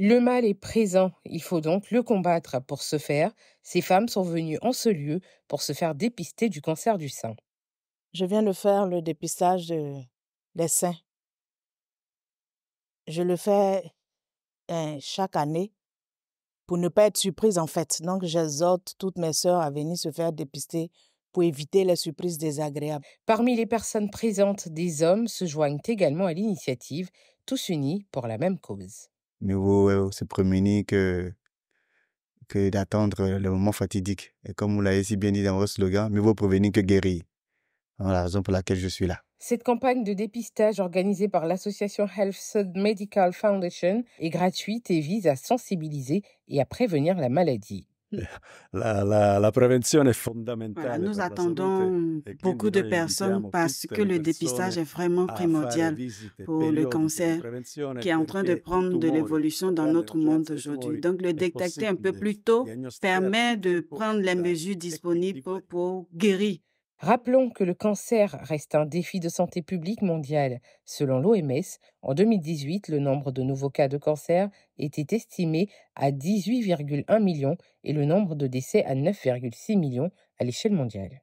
Le mal est présent, il faut donc le combattre. Pour ce faire, ces femmes sont venues en ce lieu pour se faire dépister du cancer du sein. Je viens de faire le dépistage des seins. Je le fais hein, chaque année pour ne pas être surprise en fait. Donc j'exhorte toutes mes sœurs à venir se faire dépister pour éviter les surprises désagréables. Parmi les personnes présentes, des hommes se joignent également à l'initiative, tous unis pour la même cause. Mais euh, se prémunir que, que d'attendre euh, le moment fatidique. Et comme vous l'avez si bien dit dans votre slogan, mieux vaut prévenir que guérir. Voilà la raison pour laquelle je suis là. Cette campagne de dépistage organisée par l'association Health Sud Medical Foundation est gratuite et vise à sensibiliser et à prévenir la maladie. Eh, la, prévention est fondamentale. nous attendons beaucoup de personnes parce que le dépistage est vraiment primordial pour le cancer qui est en train de prendre de l'évolution dans notre monde aujourd'hui. Donc, le détecter un peu plus tôt permet de prendre les mesures disponibles pour guérir Rappelons que le cancer reste un défi de santé publique mondiale. Selon l'OMS, en 2018, le nombre de nouveaux cas de cancer était estimé à 18,1 millions et le nombre de décès à 9,6 millions à l'échelle mondiale.